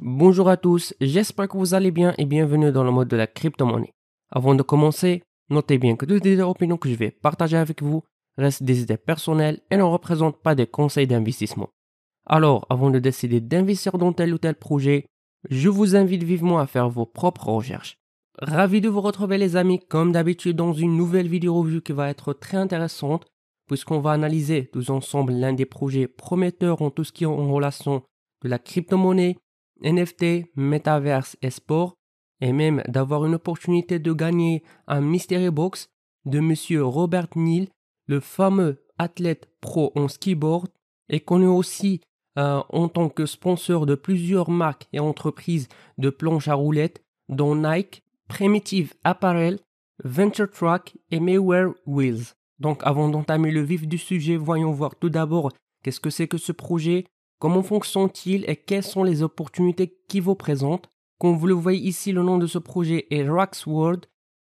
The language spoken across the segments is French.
Bonjour à tous, j'espère que vous allez bien et bienvenue dans le mode de la crypto-monnaie. Avant de commencer, notez bien que toutes les opinions que je vais partager avec vous restent des idées personnelles et ne représentent pas des conseils d'investissement. Alors, avant de décider d'investir dans tel ou tel projet, je vous invite vivement à faire vos propres recherches. Ravi de vous retrouver les amis, comme d'habitude dans une nouvelle vidéo review qui va être très intéressante, puisqu'on va analyser tous ensemble l'un des projets prometteurs en tout ce qui est en relation de la crypto-monnaie, NFT, metaverse et sport, et même d'avoir une opportunité de gagner un mystery box de monsieur Robert Neal, le fameux athlète pro en skiboard, et connu aussi euh, en tant que sponsor de plusieurs marques et entreprises de planches à roulettes, dont Nike, Primitive Apparel, Venture Track et Mayware Wheels. Donc avant d'entamer le vif du sujet, voyons voir tout d'abord qu'est-ce que c'est que ce projet, comment fonctionne-t-il et quelles sont les opportunités qui vous présentent. Comme vous le voyez ici, le nom de ce projet est Rocks World,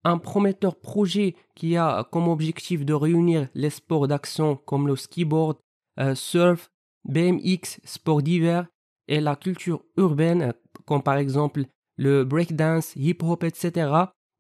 un prometteur projet qui a comme objectif de réunir les sports d'action comme le skiboard, euh, surf, BMX, sports d'hiver et la culture urbaine comme par exemple le breakdance, hip-hop, etc.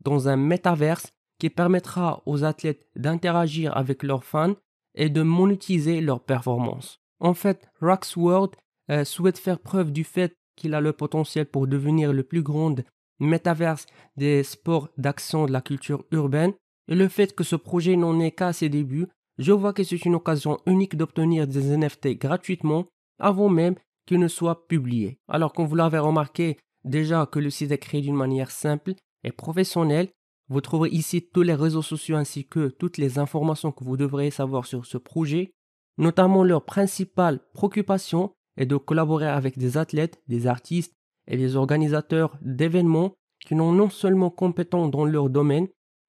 dans un métaverse qui permettra aux athlètes d'interagir avec leurs fans et de monétiser leurs performances. En fait, Rocksworld World euh, souhaite faire preuve du fait qu'il a le potentiel pour devenir le plus grand métaverse des sports d'action de la culture urbaine et le fait que ce projet n'en est qu'à ses débuts, je vois que c'est une occasion unique d'obtenir des NFT gratuitement avant même qu'ils ne soient publiés. Alors comme vous l'avez remarqué, Déjà que le site est créé d'une manière simple et professionnelle, vous trouverez ici tous les réseaux sociaux ainsi que toutes les informations que vous devrez savoir sur ce projet. Notamment leur principale préoccupation est de collaborer avec des athlètes, des artistes et des organisateurs d'événements qui sont non seulement compétents dans leur domaine,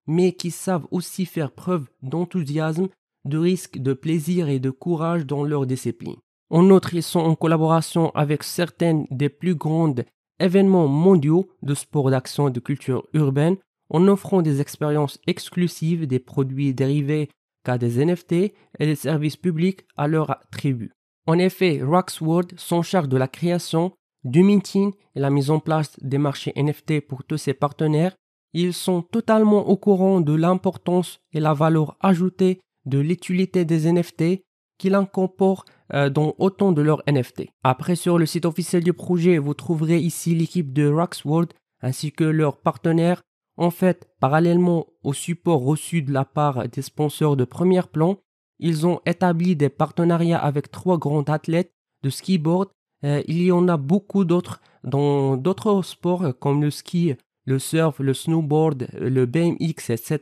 mais qui savent aussi faire preuve d'enthousiasme, de risque, de plaisir et de courage dans leur discipline. En outre, ils sont en collaboration avec certaines des plus grandes événements mondiaux de sport d'action et de culture urbaine en offrant des expériences exclusives des produits dérivés qu'à des NFT et des services publics à leur attribut. En effet, Roxworld s'en charge de la création, du minting et la mise en place des marchés NFT pour tous ses partenaires. Ils sont totalement au courant de l'importance et la valeur ajoutée de l'utilité des NFT qu'il incorpore euh, autant de leurs NFT. Après, sur le site officiel du projet, vous trouverez ici l'équipe de Roxworld ainsi que leurs partenaires. En fait, parallèlement au support reçu de la part des sponsors de premier plan, ils ont établi des partenariats avec trois grands athlètes de skiboard. Euh, il y en a beaucoup d'autres dans d'autres sports comme le ski, le surf, le snowboard, le BMX, etc.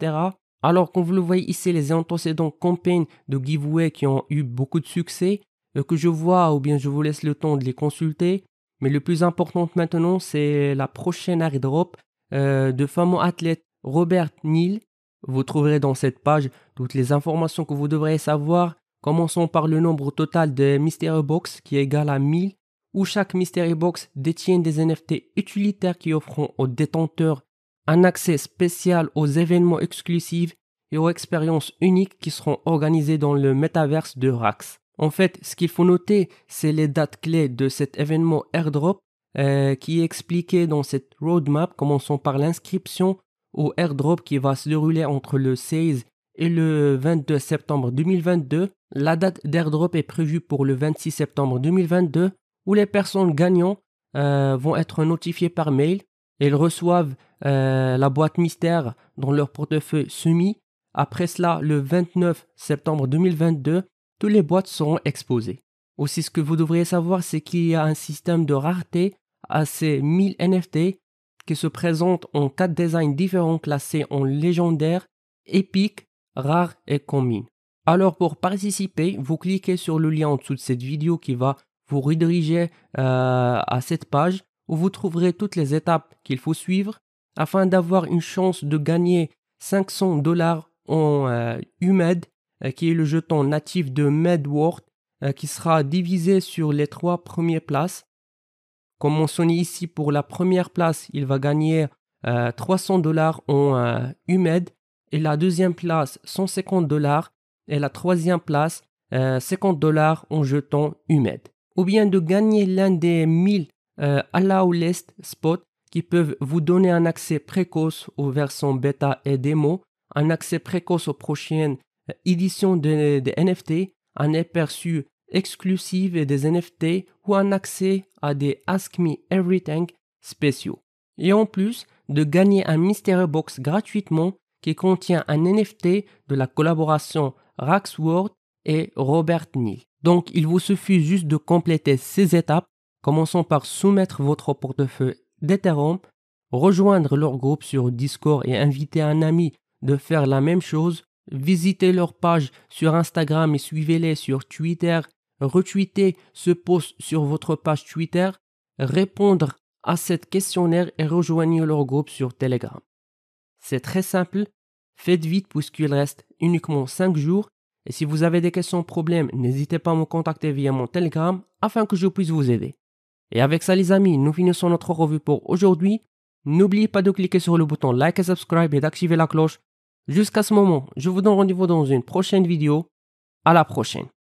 Alors, comme vous le voyez ici, les antécédents campagnes de giveaway qui ont eu beaucoup de succès, euh, que je vois ou bien je vous laisse le temps de les consulter. Mais le plus important maintenant, c'est la prochaine airdrop euh, de fameux athlète Robert Neal. Vous trouverez dans cette page toutes les informations que vous devrez savoir. Commençons par le nombre total de Mystery Box qui est égal à 1000, où chaque Mystery Box détient des NFT utilitaires qui offrent aux détenteurs un accès spécial aux événements exclusifs et aux expériences uniques qui seront organisées dans le métaverse de Rax. En fait, ce qu'il faut noter, c'est les dates clés de cet événement airdrop euh, qui est expliqué dans cette roadmap, commençons par l'inscription au airdrop qui va se dérouler entre le 16 et le 22 septembre 2022. La date d'airdrop est prévue pour le 26 septembre 2022 où les personnes gagnantes euh, vont être notifiées par mail Elles reçoivent euh, la boîte mystère dans leur portefeuille semi. Après cela, le 29 septembre 2022, toutes les boîtes seront exposées. Aussi, ce que vous devriez savoir, c'est qu'il y a un système de rareté à ces 1000 NFT qui se présentent en quatre designs différents classés en légendaire, épique, rare et commune. Alors pour participer, vous cliquez sur le lien en dessous de cette vidéo qui va vous rediriger euh, à cette page où vous trouverez toutes les étapes qu'il faut suivre afin d'avoir une chance de gagner 500 dollars en euh, euh, qui est le jeton natif de Medworth, euh, qui sera divisé sur les trois premières places. Comme mentionné ici, pour la première place, il va gagner 300 euh, dollars en Humed, et la deuxième place 150 dollars, et la troisième place 50 dollars en jeton Humed. Ou bien de gagner l'un des 1000 Allow List spots qui peuvent vous donner un accès précoce aux versions bêta et démo, un accès précoce aux prochaines édition des NFT, un aperçu exclusif des NFT ou un accès à des Ask Me Everything spéciaux. Et en plus de gagner un Mystery Box gratuitement qui contient un NFT de la collaboration Raxworth et Robert Neal. Donc il vous suffit juste de compléter ces étapes, commençons par soumettre votre portefeuille d'Ethereum, rejoindre leur groupe sur Discord et inviter un ami de faire la même chose, Visitez leur page sur Instagram et suivez-les sur Twitter. Retweetez ce post sur votre page Twitter. Répondre à cette questionnaire et rejoignez leur groupe sur Telegram. C'est très simple. Faites vite puisqu'il reste uniquement 5 jours. Et si vous avez des questions ou problèmes, n'hésitez pas à me contacter via mon Telegram afin que je puisse vous aider. Et avec ça les amis, nous finissons notre revue pour aujourd'hui. N'oubliez pas de cliquer sur le bouton like et subscribe et d'activer la cloche Jusqu'à ce moment, je vous donne rendez-vous dans une prochaine vidéo. À la prochaine.